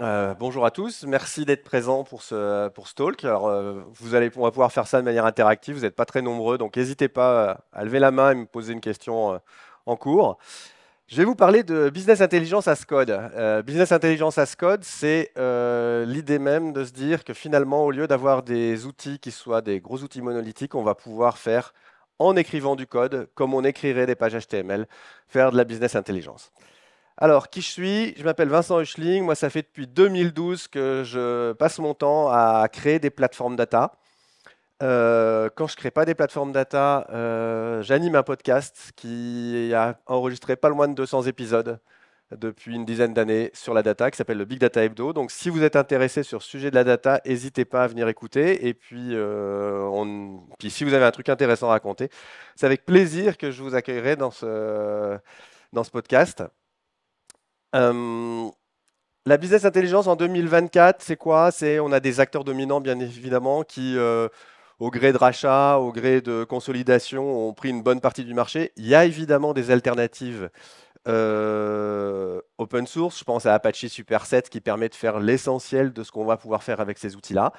Euh, bonjour à tous, merci d'être présents pour ce, talk. Alors, euh, vous allez, on va pouvoir faire ça de manière interactive, vous n'êtes pas très nombreux, donc n'hésitez pas euh, à lever la main et me poser une question en cours. Je vais vous parler de Business Intelligence as Code. business Intelligence as Code, c'est l'idée même de se dire que finalement, au lieu d'avoir des outils qui soient des gros outils monolithiques, on va pouvoir faire en écrivant du code, comme on écrirait des pages HTML, faire de la business intelligence. Alors, qui je suis Je m'appelle Vincent Huchling. Moi, ça fait depuis 2012 que je passe mon temps à créer des plateformes data. Euh, quand je ne crée pas des plateformes data, euh, j'anime un podcast qui a enregistré pas loin de 200 épisodes depuis une dizaine d'années sur la data, qui s'appelle le Big Data Hebdo. Donc, si vous êtes intéressé sur le sujet de la data, n'hésitez pas à venir écouter. Et euh, puis, si vous avez un truc intéressant à raconter, c'est avec plaisir que je vous accueillerai dans ce podcast. Euh, la business intelligence en 2024, c'est quoi C'est on a des acteurs dominants bien évidemment qui euh, au gré de rachat, au gré de consolidation, ont pris une bonne partie du marché. Il y a évidemment des alternatives euh, open source. Je pense à Apache Superset qui permet de faire l'essentiel de ce qu'on va pouvoir faire avec ces outils-là.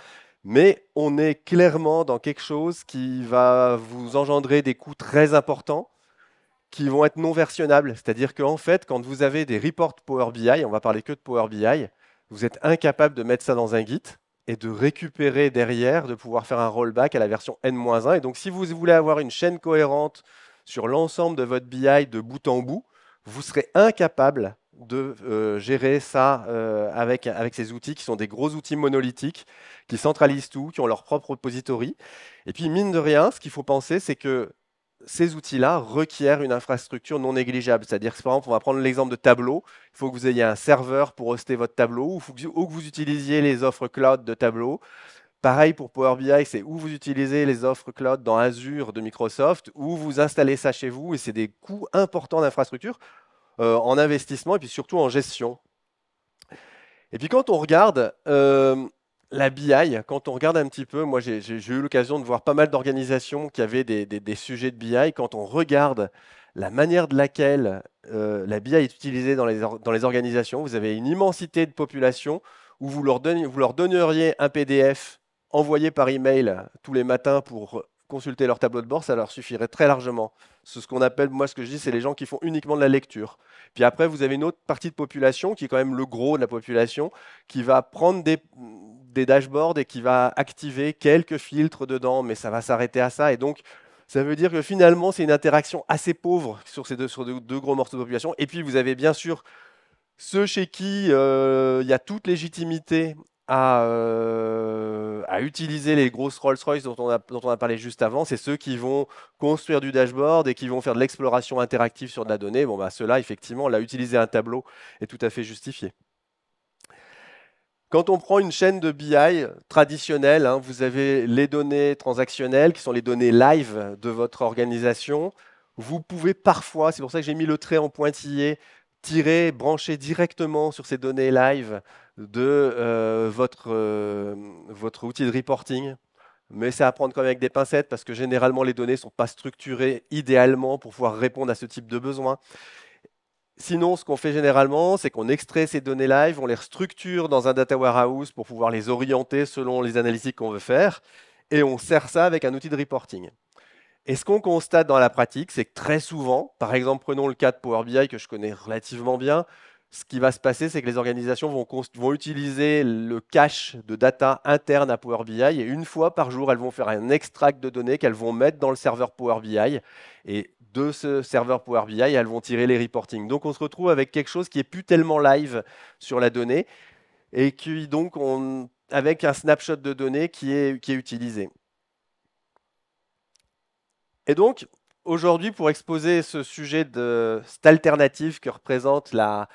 Mais on est clairement dans quelque chose qui va vous engendrer des coûts très importants qui vont être non versionnables. C'est-à-dire qu'en fait, quand vous avez des reports Power BI, on va parler que de Power BI, vous êtes incapable de mettre ça dans un Git et de récupérer derrière, de pouvoir faire un rollback à la version N-1. Et donc, si vous voulez avoir une chaîne cohérente sur l'ensemble de votre BI de bout en bout, vous serez incapable de euh, gérer ça euh, avec, avec ces outils qui sont des gros outils monolithiques, qui centralisent tout, qui ont leur propre repository. Et puis, mine de rien, ce qu'il faut penser, c'est que ces outils-là requièrent une infrastructure non négligeable. C'est-à-dire que, par exemple, on va prendre l'exemple de Tableau. Il faut que vous ayez un serveur pour hoster votre Tableau ou, que, vous utilisiez les offres cloud de Tableau. Pareil pour Power BI, c'est où vous utilisez les offres cloud dans Azure de Microsoft, ou vous installez ça chez vous, et c'est des coûts importants d'infrastructure euh, en investissement et puis surtout en gestion. Et puis quand on regarde, euh, la BI, quand on regarde un petit peu, moi j'ai eu l'occasion de voir pas mal d'organisations qui avaient des, sujets de BI. Quand on regarde la manière de laquelle euh, la BI est utilisée dans les, organisations, vous avez une immensité de population où vous leur, vous leur donneriez un PDF envoyé par email tous les matins pour consulter leur tableau de bord, ça leur suffirait très largement. C'est ce qu'on appelle, moi ce que je dis, c'est les gens qui font uniquement de la lecture. Puis après, vous avez une autre partie de population, qui est quand même le gros de la population, qui va prendre des, des dashboards et qui va activer quelques filtres dedans, mais ça va s'arrêter à ça. Et donc, ça veut dire que finalement, c'est une interaction assez pauvre sur ces deux, deux, gros morceaux de population. Et puis, vous avez bien sûr ceux chez qui euh, il y a toute légitimité à, euh, utiliser les grosses Rolls-Royce dont, on a parlé juste avant, c'est ceux qui vont construire du dashboard et qui vont faire de l'exploration interactive sur de la donnée. Bon, bah, ceux-là, effectivement, là, utiliser un tableau est tout à fait justifié. Quand on prend une chaîne de BI traditionnelle, hein, vous avez les données transactionnelles qui sont les données live de votre organisation. Vous pouvez parfois, c'est pour ça que j'ai mis le trait en pointillé, tirer, brancher directement sur ces données live de euh, votre, euh, votre outil de reporting. Mais c'est à prendre quand même avec des pincettes parce que généralement les données ne sont pas structurées idéalement pour pouvoir répondre à ce type de besoin. Sinon, ce qu'on fait généralement, c'est qu'on extrait ces données live, on les restructure dans un data warehouse pour pouvoir les orienter selon les analyses qu'on veut faire, et on sert ça avec un outil de reporting. Et ce qu'on constate dans la pratique, c'est que très souvent, par exemple, prenons le cas de Power BI que je connais relativement bien, ce qui va se passer, c'est que les organisations vont, utiliser le cache de data interne à Power BI et une fois par jour, elles vont faire un extract de données qu'elles vont mettre dans le serveur Power BI et de ce serveur Power BI, elles vont tirer les reportings. Donc on se retrouve avec quelque chose qui n'est plus tellement live sur la donnée et qui donc on, avec un snapshot de données qui est, qui est utilisé. Et donc aujourd'hui, pour exposer ce sujet de cette alternative que représente la,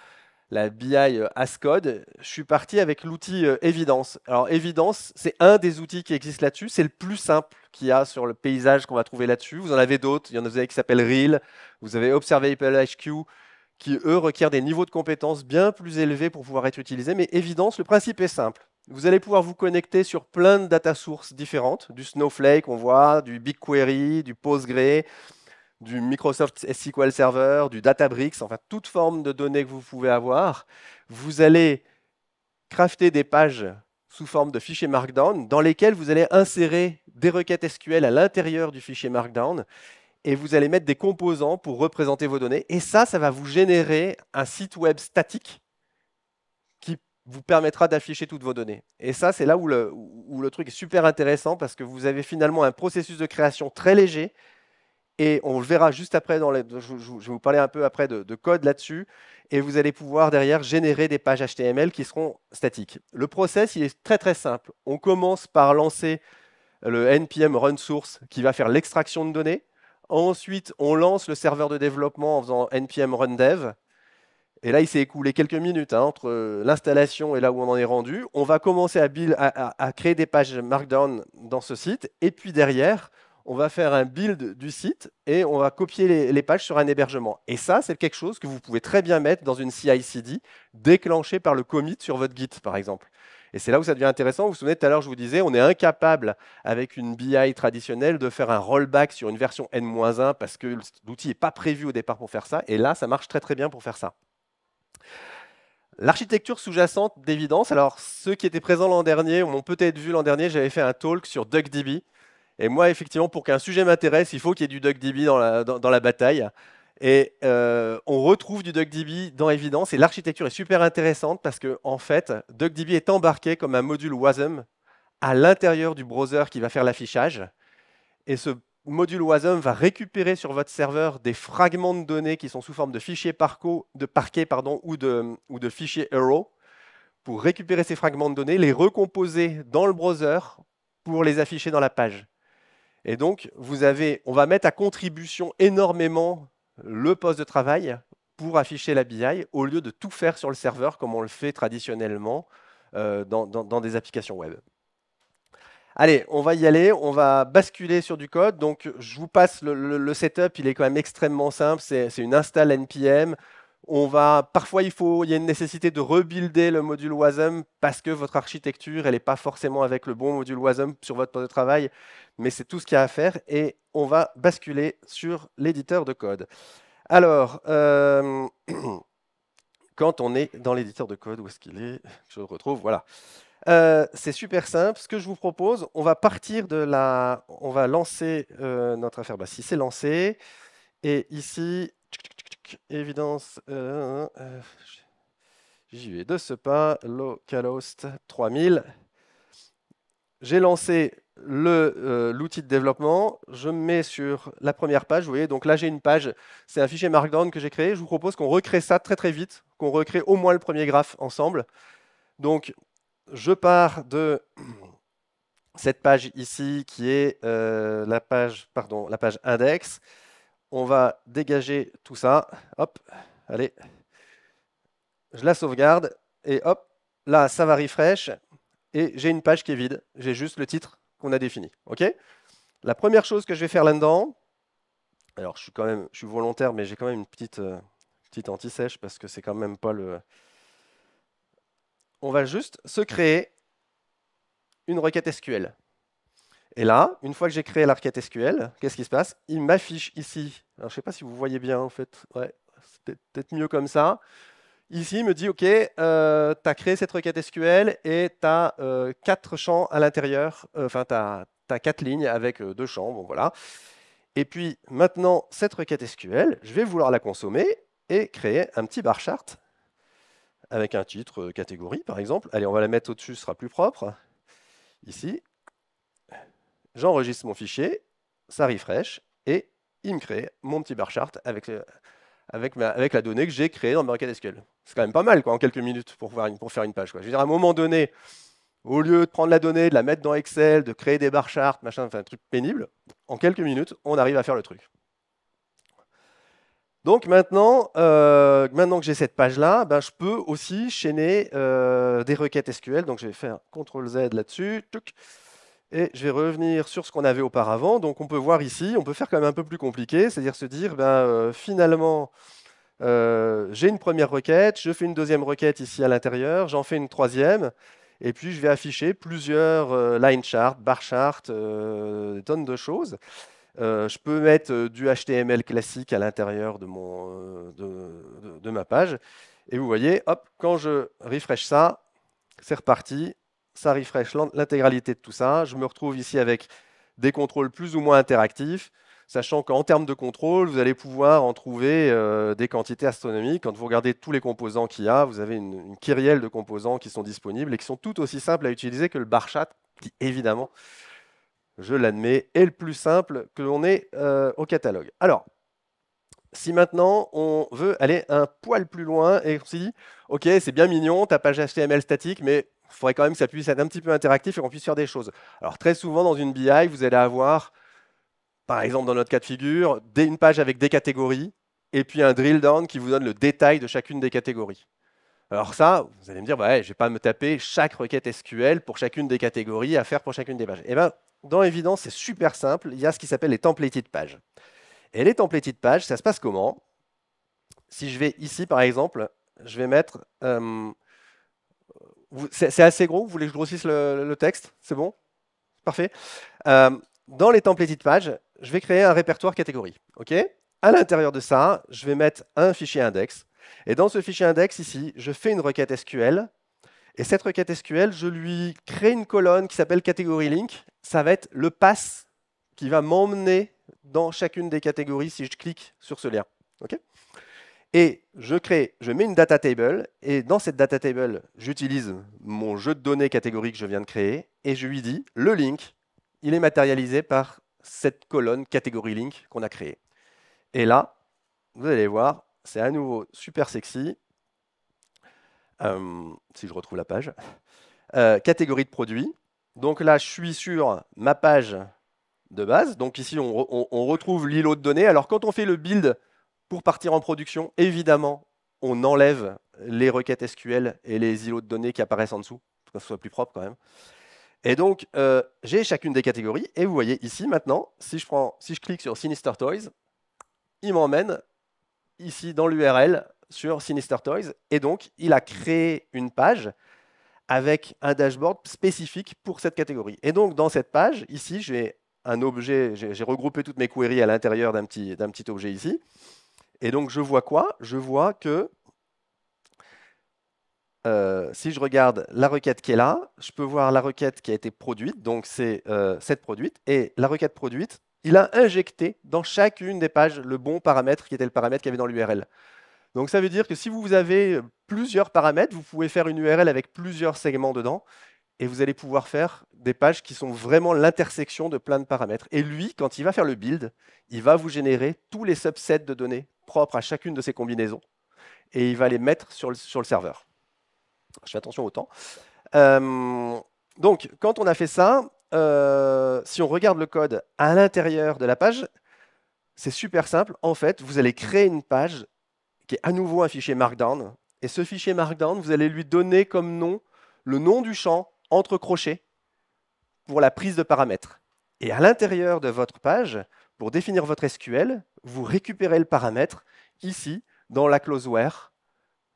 la BI euh, Ascode, je suis parti avec l'outil euh, Evidence. Alors Evidence, c'est un des outils qui existe là-dessus, c'est le plus simple qu'il y a sur le paysage qu'on va trouver là-dessus. Vous en avez d'autres, il y en a qui s'appellent Real, vous avez Observable HQ, qui eux requièrent des niveaux de compétences bien plus élevés pour pouvoir être utilisés, mais Evidence, le principe est simple. Vous allez pouvoir vous connecter sur plein de data sources différentes, du Snowflake, on voit, du BigQuery, du PostgreSQL, du Microsoft SQL Server, du Databricks, enfin toute forme de données que vous pouvez avoir, vous allez crafter des pages sous forme de fichiers Markdown dans lesquels vous allez insérer des requêtes SQL à l'intérieur du fichier Markdown et vous allez mettre des composants pour représenter vos données. Et ça, ça va vous générer un site web statique qui vous permettra d'afficher toutes vos données. Et ça, c'est là où le, où le truc est super intéressant parce que vous avez finalement un processus de création très léger et on le verra juste après, dans je, vais vous parler un peu après de, code là-dessus. Et vous allez pouvoir derrière générer des pages HTML qui seront statiques. Le process, il est très très simple. On commence par lancer le npm run source qui va faire l'extraction de données. Ensuite, on lance le serveur de développement en faisant npm run dev. Et là, il s'est écoulé quelques minutes hein, entre l'installation et là où on en est rendu. On va commencer à, créer des pages Markdown dans ce site. Et puis derrière, on va faire un build du site et on va copier les, pages sur un hébergement. Et ça, c'est quelque chose que vous pouvez très bien mettre dans une CI/CD déclenchée par le commit sur votre Git, par exemple. Et c'est là où ça devient intéressant. Vous vous souvenez, tout à l'heure, je vous disais, on est incapable, avec une BI traditionnelle, de faire un rollback sur une version N-1 parce que l'outil n'est pas prévu au départ pour faire ça. Et là, ça marche très très bien pour faire ça. L'architecture sous-jacente d'évidence. Alors, ceux qui étaient présents l'an dernier, ou m'ont peut-être vu l'an dernier, j'avais fait un talk sur DuckDB. Et moi, effectivement, pour qu'un sujet m'intéresse, il faut qu'il y ait du DuckDB dans la, bataille. Et euh, on retrouve du DuckDB dans Evidence. Et l'architecture est super intéressante parce que, en fait, DuckDB est embarqué comme un module WASM à l'intérieur du browser qui va faire l'affichage. Et ce module WASM va récupérer sur votre serveur des fragments de données qui sont sous forme de fichiers parco, parquet ou, de, ou de fichiers Arrow pour récupérer ces fragments de données, les recomposer dans le browser pour les afficher dans la page. Et donc, vous avez, on va mettre à contribution énormément le poste de travail pour afficher la BI au lieu de tout faire sur le serveur comme on le fait traditionnellement euh, dans, des applications web. Allez, on va y aller, on va basculer sur du code. Donc, je vous passe le, le setup, il est quand même extrêmement simple. C'est une install NPM, on va, parfois, il, faut, il y a une nécessité de rebuilder le module WASM parce que votre architecture, elle n'est pas forcément avec le bon module WASM sur votre poste de travail, mais c'est tout ce qu'il y a à faire et on va basculer sur l'éditeur de code. Alors, euh, quand on est dans l'éditeur de code, où est-ce qu'il est, Je le retrouve, voilà. Euh, c'est super simple. Ce que je vous propose, on va partir de la... On va lancer euh, notre affaire. Bah, si c'est lancé, et ici, évidence, euh, euh, euh, j'y vais de ce pas, Localhost 3000. J'ai lancé l'outil de développement, je me mets sur la première page, vous voyez, donc là j'ai une page, c'est un fichier Markdown que j'ai créé, je vous propose qu'on recrée ça très très vite, qu'on recrée au moins le premier graphe ensemble. Donc je pars de cette page ici qui est la, page, pardon, la page index, on va dégager tout ça. Hop, allez. Je la sauvegarde et hop, là, ça va refresh et j'ai une page qui est vide. J'ai juste le titre qu'on a défini. OK La première chose que je vais faire là-dedans, alors je suis quand même, je suis volontaire, mais j'ai quand même une petite, euh, petite anti-sèche parce que c'est quand même pas le. On va juste se créer une requête SQL. Et là, une fois que j'ai créé la requête SQL, qu'est-ce qui se passe Il m'affiche ici. je ne sais pas si vous voyez bien, en fait. Ouais, c'est peut-être mieux comme ça. Ici, il me dit, OK, euh, tu as créé cette requête SQL et tu as euh, quatre champs à l'intérieur. Euh, enfin, tu as, quatre lignes avec deux champs. Bon, voilà. Et puis, maintenant, cette requête SQL, je vais vouloir la consommer et créer un petit bar chart avec un titre, catégorie, par exemple. Allez, on va la mettre au-dessus, ce sera plus propre. Ici, j'enregistre mon fichier, ça refresh, et il me crée mon petit bar chart avec, euh, la donnée que j'ai créée dans requêtes SQL. C'est quand même pas mal quoi, en quelques minutes pour, faire une page. Je veux dire, à un moment donné, au lieu de prendre la donnée, de la mettre dans Excel, de créer des bar charts, machin, enfin un truc pénible, en quelques minutes, on arrive à faire le truc. Donc maintenant, euh, maintenant que j'ai cette page-là, ben je peux aussi chaîner euh, des requêtes SQL. Donc je vais faire CTRL Z là-dessus. Et je vais revenir sur ce qu'on avait auparavant. Donc on peut voir ici, on peut faire quand même un peu plus compliqué, c'est-à-dire se dire, ben, euh, finalement, euh, j'ai une première requête, je fais une deuxième requête ici à l'intérieur, j'en fais une troisième, et puis je vais afficher plusieurs euh, line chart, bar chart, des tonnes de choses. je peux mettre du HTML classique à l'intérieur de, ma page. Et vous voyez, hop, quand je refresh ça, c'est reparti, ça refresh l'intégralité de tout ça. Je me retrouve ici avec des contrôles plus ou moins interactifs, sachant qu'en termes de contrôle, vous allez pouvoir en trouver euh, des quantités astronomiques. Quand vous regardez tous les composants qu'il y a, vous avez une, une kyrielle de composants qui sont disponibles et qui sont tout aussi simples à utiliser que le bar chat, qui évidemment, je l'admets, est le plus simple que l'on ait euh, au catalogue. Alors, si maintenant on veut aller un poil plus loin et on se dit, ok, c'est bien mignon, ta page HTML statique, mais il faudrait quand même que ça puisse être un petit peu interactif et qu'on puisse faire des choses. Alors très souvent dans une BI, vous allez avoir, par exemple dans notre cas de figure, une page avec des catégories et puis un drill down qui vous donne le détail de chacune des catégories. Alors ça, vous allez me dire, bah, je ne vais pas me taper chaque requête SQL pour chacune des catégories à faire pour chacune des pages. Eh bien, dans Evidence, c'est super simple. Il y a ce qui s'appelle les de pages. Et les de pages, ça se passe comment Si je vais ici, par exemple, je vais mettre... Euh, c'est assez gros, vous voulez que je grossisse le, texte C'est bon Parfait. Euh, dans les templates de page, je vais créer un répertoire catégorie. Ok à l'intérieur de ça, je vais mettre un fichier index. Et dans ce fichier index, ici, je fais une requête SQL. Et cette requête SQL, je lui crée une colonne qui s'appelle catégorie link. Ça va être le pass qui va m'emmener dans chacune des catégories si je clique sur ce lien. OK et je crée, je mets une data table, et dans cette data table, j'utilise mon jeu de données catégorie que je viens de créer, et je lui dis le link, il est matérialisé par cette colonne catégorie link qu'on a créée. Et là, vous allez voir, c'est à nouveau super sexy. Euh, si je retrouve la page. Euh, catégorie de produits. Donc là, je suis sur ma page de base. Donc ici, on retrouve l'îlot de données. Alors quand on fait le build pour partir en production, évidemment, on enlève les requêtes SQL et les îlots de données qui apparaissent en dessous, pour que ce soit plus propre quand même. Et donc, euh, j'ai chacune des catégories, et vous voyez ici maintenant, si je, prends, si je clique sur Sinister Toys, il m'emmène ici dans l'URL sur Sinister Toys, et donc il a créé une page avec un dashboard spécifique pour cette catégorie. Et donc, dans cette page, ici, j'ai un objet, j'ai regroupé toutes mes queries à l'intérieur d'un petit, petit objet ici. Et donc je vois quoi Je vois que euh, si je regarde la requête qui est là, je peux voir la requête qui a été produite, donc c'est euh, cette produite, et la requête produite, il a injecté dans chacune des pages le bon paramètre qui était le paramètre qu'il y avait dans l'URL. Donc ça veut dire que si vous avez plusieurs paramètres, vous pouvez faire une URL avec plusieurs segments dedans, et vous allez pouvoir faire des pages qui sont vraiment l'intersection de plein de paramètres. Et lui, quand il va faire le build, il va vous générer tous les subsets de données propres à chacune de ces combinaisons, et il va les mettre sur le, serveur. Je fais attention au temps. Euh, donc, quand on a fait ça, euh, si on regarde le code à l'intérieur de la page, c'est super simple. En fait, vous allez créer une page qui est à nouveau un fichier Markdown. Et ce fichier Markdown, vous allez lui donner comme nom le nom du champ entre crochets pour la prise de paramètres. Et à l'intérieur de votre page, pour définir votre SQL, vous récupérez le paramètre ici dans la clause where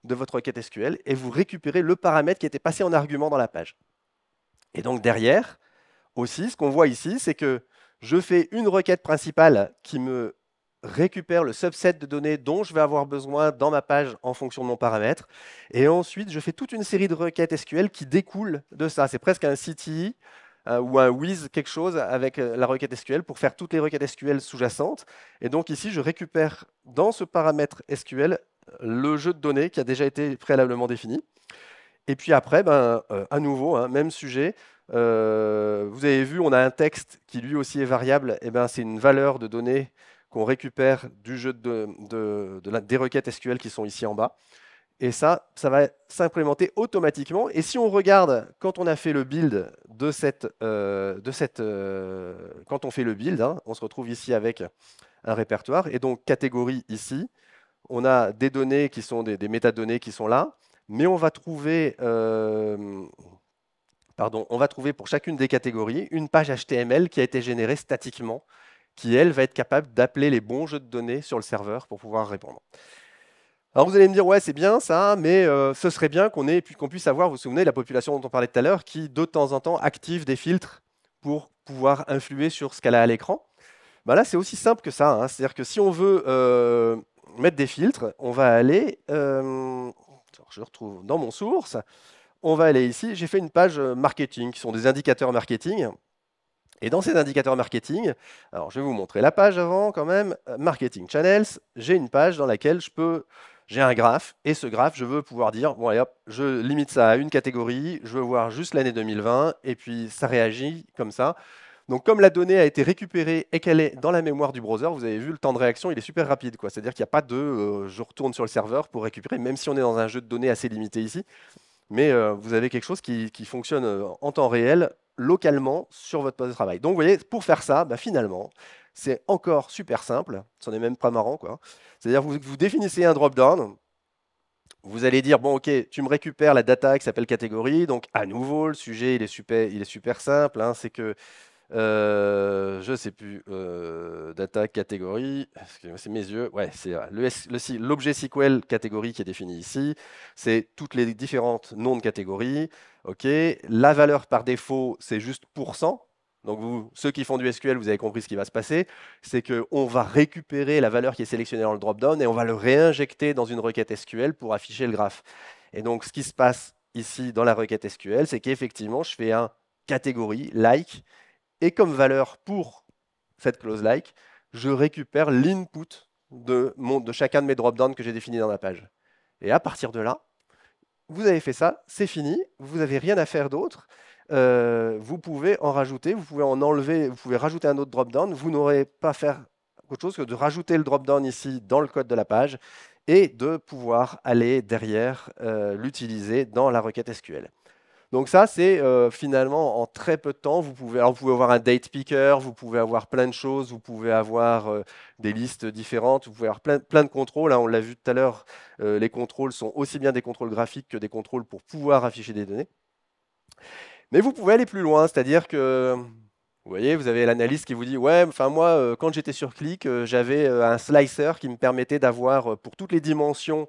de votre requête SQL et vous récupérez le paramètre qui était passé en argument dans la page. Et donc derrière, aussi, ce qu'on voit ici, c'est que je fais une requête principale qui me récupère le subset de données dont je vais avoir besoin dans ma page en fonction de mon paramètre. Et ensuite, je fais toute une série de requêtes SQL qui découlent de ça. C'est presque un CTI euh, ou un wiz quelque chose avec euh, la requête SQL pour faire toutes les requêtes SQL sous-jacentes. Et donc ici, je récupère dans ce paramètre SQL le jeu de données qui a déjà été préalablement défini. Et puis après, ben, euh, à nouveau, hein, même sujet, vous avez vu, on a un texte qui lui aussi est variable, et ben, c'est une valeur de données qu'on récupère du jeu de, des requêtes SQL qui sont ici en bas. Et ça, ça va s'implémenter automatiquement. Et si on regarde quand on a fait le build de cette, euh, de cette euh, quand on fait le build, hein, on se retrouve ici avec un répertoire et donc catégorie ici. On a des données qui sont des, métadonnées qui sont là, mais on va trouver, euh, pardon, on va trouver pour chacune des catégories une page HTML qui a été générée statiquement qui, elle, va être capable d'appeler les bons jeux de données sur le serveur pour pouvoir répondre. Alors vous allez me dire, ouais, c'est bien ça, mais euh, ce serait bien qu'on qu'on puisse avoir, vous vous souvenez, la population dont on parlait tout à l'heure, qui de temps en temps active des filtres pour pouvoir influer sur ce qu'elle a à l'écran. Bah, là, c'est aussi simple que ça. Hein. C'est-à-dire que si on veut euh, mettre des filtres, on va aller, euh, je retrouve dans mon source, on va aller ici, j'ai fait une page marketing, qui sont des indicateurs marketing. Et dans ces indicateurs marketing, alors je vais vous montrer la page avant quand même, euh, Marketing Channels, j'ai une page dans laquelle je peux j'ai un graphe et ce graphe, je veux pouvoir dire bon, je limite ça à une catégorie, je veux voir juste l'année 2020 et puis ça réagit comme ça. Donc comme la donnée a été récupérée et qu'elle est dans la mémoire du browser, vous avez vu le temps de réaction, il est super rapide C'est-à-dire qu'il n'y a pas de euh, je retourne sur le serveur pour récupérer, même si on est dans un jeu de données assez limité ici. Mais euh, vous avez quelque chose qui fonctionne en temps réel localement sur votre poste de travail. Donc vous voyez, pour faire ça, bah, finalement, c'est encore super simple, C'en est même pas marrant. quoi. C'est-à-dire que vous, définissez un drop-down, vous allez dire, bon ok, tu me récupères la data qui s'appelle catégorie, donc à nouveau, le sujet, il est super, il est super simple, hein. c'est que euh, je ne sais plus. Euh, data catégorie. C'est mes yeux. Ouais, c'est l'objet SQL catégorie qui est défini ici. C'est toutes les différentes noms de catégories. Ok. La valeur par défaut, c'est juste pourcent. Donc vous, ceux qui font du SQL, vous avez compris ce qui va se passer, c'est qu'on va récupérer la valeur qui est sélectionnée dans le drop-down et on va le réinjecter dans une requête SQL pour afficher le graphe. Et donc ce qui se passe ici dans la requête SQL, c'est qu'effectivement, je fais un catégorie like et comme valeur pour cette clause like, je récupère l'input de, chacun de mes drop-downs que j'ai définis dans la page. Et à partir de là, vous avez fait ça, c'est fini, vous n'avez rien à faire d'autre. Euh, vous pouvez en rajouter, vous pouvez en enlever, vous pouvez rajouter un autre drop-down. Vous n'aurez pas à faire autre chose que de rajouter le drop-down ici dans le code de la page et de pouvoir aller derrière euh, l'utiliser dans la requête SQL. Donc ça, c'est euh, finalement en très peu de temps, vous pouvez, avoir un date picker, vous pouvez avoir plein de choses, vous pouvez avoir euh, des listes différentes, vous pouvez avoir plein, de contrôles. on l'a vu tout à l'heure, euh, les contrôles sont aussi bien des contrôles graphiques que des contrôles pour pouvoir afficher des données. Mais vous pouvez aller plus loin, c'est-à-dire que vous voyez, vous avez l'analyse qui vous dit Ouais, enfin, moi, quand j'étais sur Click, j'avais un slicer qui me permettait d'avoir pour toutes les dimensions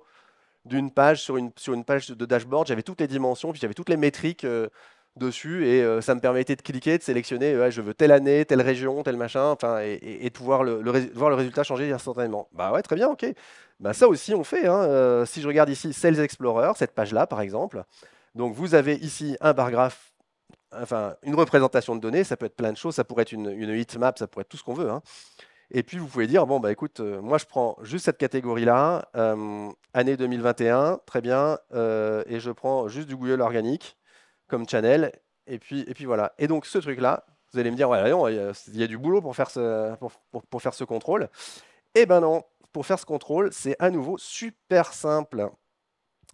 d'une page sur une, sur une page de dashboard. J'avais toutes les dimensions, puis j'avais toutes les métriques euh, dessus et euh, ça me permettait de cliquer, de sélectionner je veux telle année, telle région, tel machin, enfin et, et, voir le, résultat changer instantanément. Bah ouais, très bien, ok. Bah ça aussi on fait. Hein, euh, si je regarde ici Sales Explorer, cette page-là par exemple, donc vous avez ici un bar graph, enfin une représentation de données, ça peut être plein de choses, ça pourrait être une, une map ça pourrait être tout ce qu'on veut. Hein. Et puis, vous pouvez dire, bon, bah écoute, euh, moi, je prends juste cette catégorie-là, euh, année 2021, très bien, euh, et je prends juste du Google organique comme channel, et puis, et puis voilà. Et donc, ce truc-là, vous allez me dire, ouais, il y, a, du boulot pour faire ce, pour, pour, pour faire ce contrôle. Eh ben non, pour faire ce contrôle, c'est à nouveau super simple.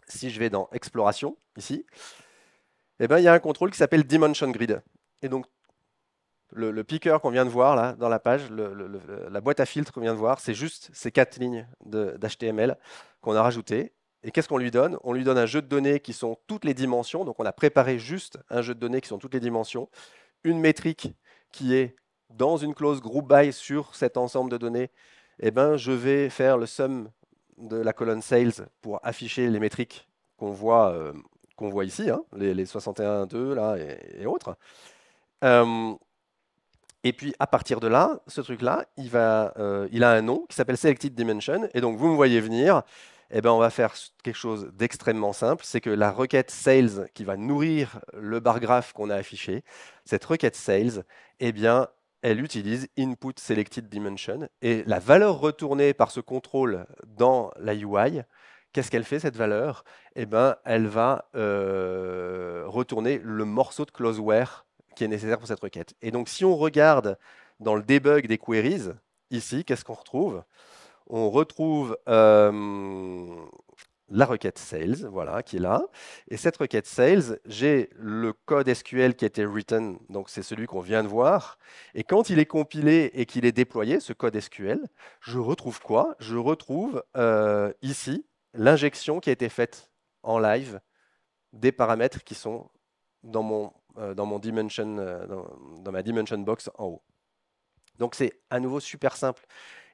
Si je vais dans Exploration, ici, eh ben, il y a un contrôle qui s'appelle Dimension Grid. Et donc, le, picker qu'on vient de voir là dans la page, la boîte à filtre qu'on vient de voir, c'est juste ces quatre lignes d'HTML qu'on a rajoutées. Et qu'est-ce qu'on lui donne On lui donne un jeu de données qui sont toutes les dimensions. Donc on a préparé juste un jeu de données qui sont toutes les dimensions. Une métrique qui est dans une clause group by sur cet ensemble de données. Eh ben, je vais faire le sum de la colonne sales pour afficher les métriques qu'on voit, euh, ici, hein, les, 61.2 et, autres. Euh, et puis à partir de là, ce truc-là, euh, il, a un nom qui s'appelle Selected Dimension. Et donc vous me voyez venir, eh ben, on va faire quelque chose d'extrêmement simple. C'est que la requête sales qui va nourrir le bar graph qu'on a affiché, cette requête sales, eh bien, elle utilise input selected dimension. Et la valeur retournée par ce contrôle dans la UI, qu'est-ce qu'elle fait cette valeur eh ben, elle va euh, retourner le morceau de closeware qui est nécessaire pour cette requête. Et donc, si on regarde dans le debug des queries, ici, qu'est-ce qu'on retrouve On retrouve euh, la requête sales, voilà, qui est là. Et cette requête sales, j'ai le code SQL qui a été written, donc c'est celui qu'on vient de voir. Et quand il est compilé et qu'il est déployé, ce code SQL, je retrouve quoi Je retrouve euh, ici l'injection qui a été faite en live des paramètres qui sont dans mon euh, dans, mon dimension, euh, dans, ma dimension box en haut. Donc c'est à nouveau super simple.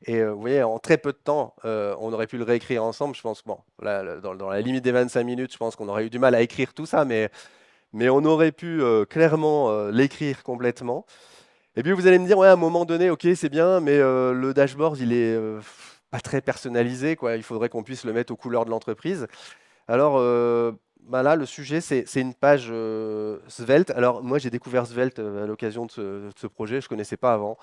Et euh, vous voyez, en très peu de temps, on aurait pu le réécrire ensemble. Je pense bon, dans, la limite des 25 minutes, je pense qu'on aurait eu du mal à écrire tout ça, mais, mais on aurait pu clairement l'écrire complètement. Et puis vous allez me dire, ouais, à un moment donné, ok, c'est bien, mais le dashboard, il est pas très personnalisé, quoi. Il faudrait qu'on puisse le mettre aux couleurs de l'entreprise. Alors, bah là, le sujet, c'est une page euh, Svelte. Alors, moi, j'ai découvert Svelte euh, à l'occasion de, ce projet, je ne connaissais pas avant.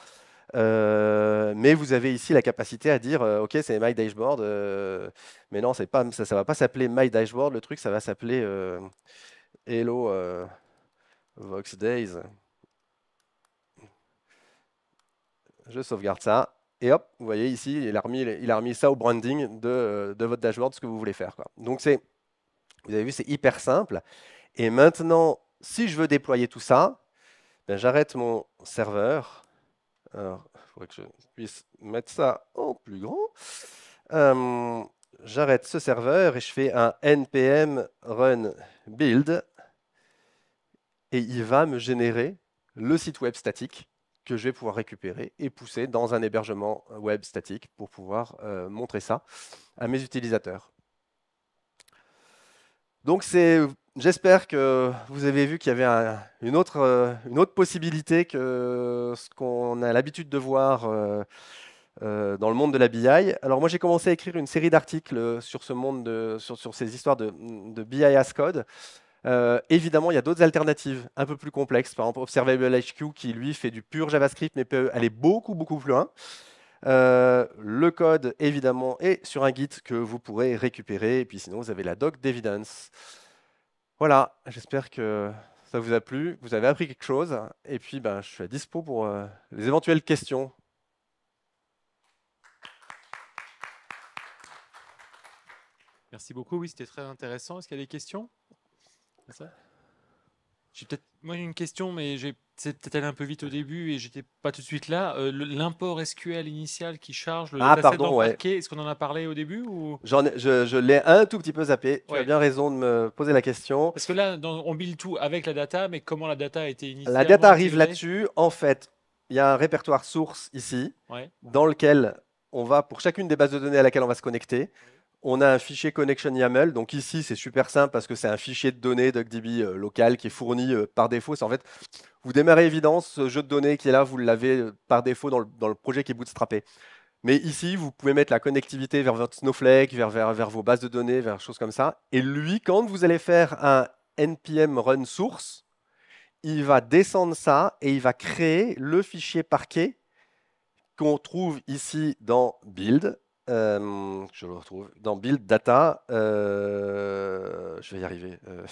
Euh, mais vous avez ici la capacité à dire, OK, c'est My Dashboard, mais non, pas, ça ne va pas s'appeler My Dashboard, le truc, ça va s'appeler Hello Vox Days. Je sauvegarde ça. Et hop, vous voyez ici, il a remis, ça au branding de, votre dashboard, ce que vous voulez faire. Donc, c'est vous avez vu, c'est hyper simple. Et maintenant, si je veux déployer tout ça, ben, j'arrête mon serveur. Alors, il faudrait que je puisse mettre ça en plus grand. Euh, j'arrête ce serveur et je fais un npm run build. Et il va me générer le site web statique que je vais pouvoir récupérer et pousser dans un hébergement web statique pour pouvoir euh, montrer ça à mes utilisateurs. Donc j'espère que vous avez vu qu'il y avait euh, une, autre, possibilité que ce qu'on a l'habitude de voir euh, euh, dans le monde de la BI. Alors moi j'ai commencé à écrire une série d'articles sur ce monde, sur, ces histoires de, BI as code. évidemment, il y a d'autres alternatives un peu plus complexes. Par exemple, HQ qui, lui, fait du pur JavaScript, mais peut aller beaucoup, beaucoup plus loin. Euh, le code, évidemment, est sur un Git que vous pourrez récupérer. Et puis sinon, vous avez la doc d'évidence Voilà, j'espère que ça vous a plu, vous avez appris quelque chose. Et puis, ben, je suis à dispo pour euh, les éventuelles questions. Merci beaucoup. Oui, c'était très intéressant. Est-ce qu'il y a des questions Je suis peut-être moi, une question, mais j'ai c'est peut-être allé un peu vite au début et j'étais pas tout de suite là. Euh, l'import SQL initial qui charge le ah, pardon, ouais. est-ce qu'on en a parlé au début ou J'en Je, je l'ai un tout petit peu zappé. Tu as bien raison de me poser la question. Parce que là, on build tout avec la data, mais comment la data a été initiée La data arrive là-dessus. En fait, il y a un répertoire source ici, dans lequel on va, pour chacune des bases de données à laquelle on va se connecter, on a un fichier connection YAML. Donc ici, c'est super simple parce que c'est un fichier de données DuckDB euh, local qui est fourni euh, par défaut. C'est en fait, vous démarrez évidence ce jeu de données qui est là, vous l'avez euh, par défaut dans le, projet qui est bootstrapé. Mais ici, vous pouvez mettre la connectivité vers votre Snowflake, vers, vers, vos bases de données, vers choses comme ça. Et lui, quand vous allez faire un npm run source, il va descendre ça et il va créer le fichier parquet qu'on trouve ici dans build je le retrouve. Dans Build Data, euh, je vais y arriver. je euh,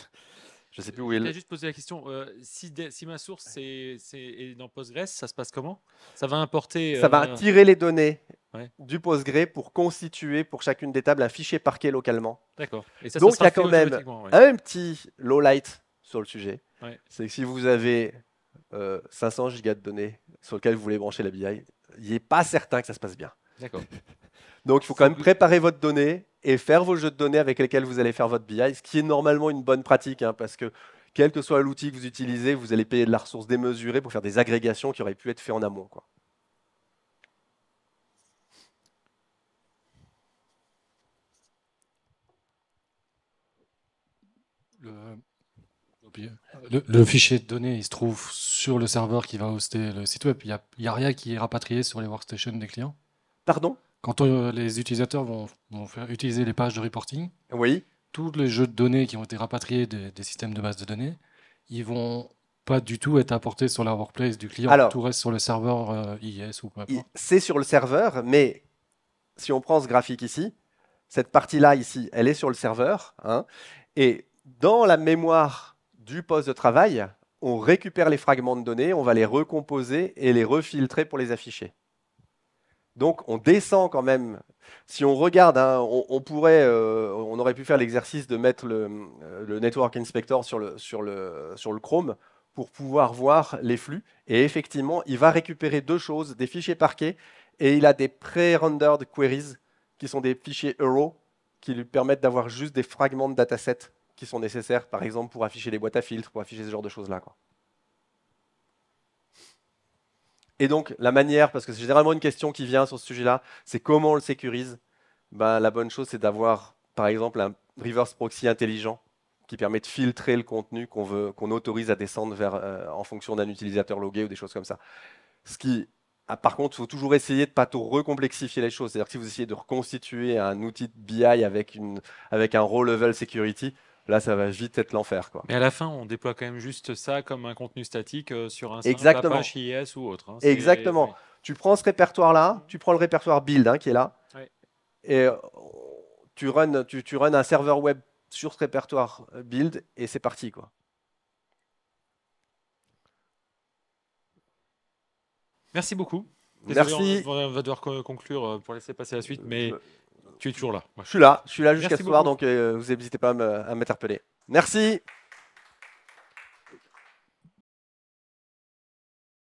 je sais plus où il est. juste posé la question. Euh, si, si, ma source est dans Postgres, ça se passe comment Ça va importer. Ça va tirer les données du Postgres pour constituer pour chacune des tables un fichier parquet localement. D'accord. Donc il y a quand même un petit low light sur le sujet. C'est que si vous avez 500 gigas de données sur lesquelles vous voulez brancher la BI, il n'est pas certain que ça se passe bien. D'accord. Donc il faut quand même préparer votre donnée et faire vos jeux de données avec lesquels vous allez faire votre BI, ce qui est normalement une bonne pratique, hein, parce que quel que soit l'outil que vous utilisez, vous allez payer de la ressource démesurée pour faire des agrégations qui auraient pu être faites en amont. Euh, le, fichier de données, il se trouve sur le serveur qui va hoster le site web. Il n'y a, a, rien qui est rapatrié sur les workstations des clients Pardon quand les utilisateurs vont, faire utiliser les pages de reporting, oui. tous les jeux de données qui ont été rapatriés des, systèmes de base de données, ils vont pas du tout être apportés sur la workplace du client. tout reste sur le serveur euh, IS ou quoi. C'est sur le serveur, mais si on prend ce graphique ici, cette partie-là ici, elle est sur le serveur. Hein. et dans la mémoire du poste de travail, on récupère les fragments de données, on va les recomposer et les refiltrer pour les afficher. Donc on descend quand même. Si on regarde, hein, euh, on, aurait pu faire l'exercice de mettre le, euh, Network Inspector sur le, sur le Chrome pour pouvoir voir les flux. Et effectivement, il va récupérer deux choses, des fichiers parquets et il a des pre rendered queries qui sont des fichiers euro qui lui permettent d'avoir juste des fragments de datasets qui sont nécessaires, par exemple pour afficher les boîtes à filtres, pour afficher ce genre de choses-là. Et donc, la manière, parce que c'est généralement une question qui vient sur ce sujet-là, c'est comment on le sécurise bah, La bonne chose, c'est d'avoir, par exemple, un reverse proxy intelligent qui permet de filtrer le contenu qu'on veut, autorise à descendre vers, euh, en fonction d'un utilisateur logué ou des choses comme ça. Ce qui, ah, par contre, il faut toujours essayer de ne pas trop recomplexifier les choses. C'est-à-dire que si vous essayez de reconstituer un outil de BI avec, une, un role level security, Là, ça va vite être l'enfer. Quoi. Mais à la fin, on déploie quand même juste ça comme un contenu statique euh, sur un Exactement. Apache IIS ou autre. Hein. Exactement. Tu prends ce répertoire-là, tu prends le répertoire build hein, qui est là, et euh, tu runs, tu, un serveur web sur ce répertoire euh, build et c'est parti. quoi. Merci beaucoup. Merci. On va devoir conclure pour laisser passer la suite, mais tu es toujours là. Je suis là, je suis là jusqu'à ce soir, donc euh, vous n'hésitez pas à m'interpeller. Merci.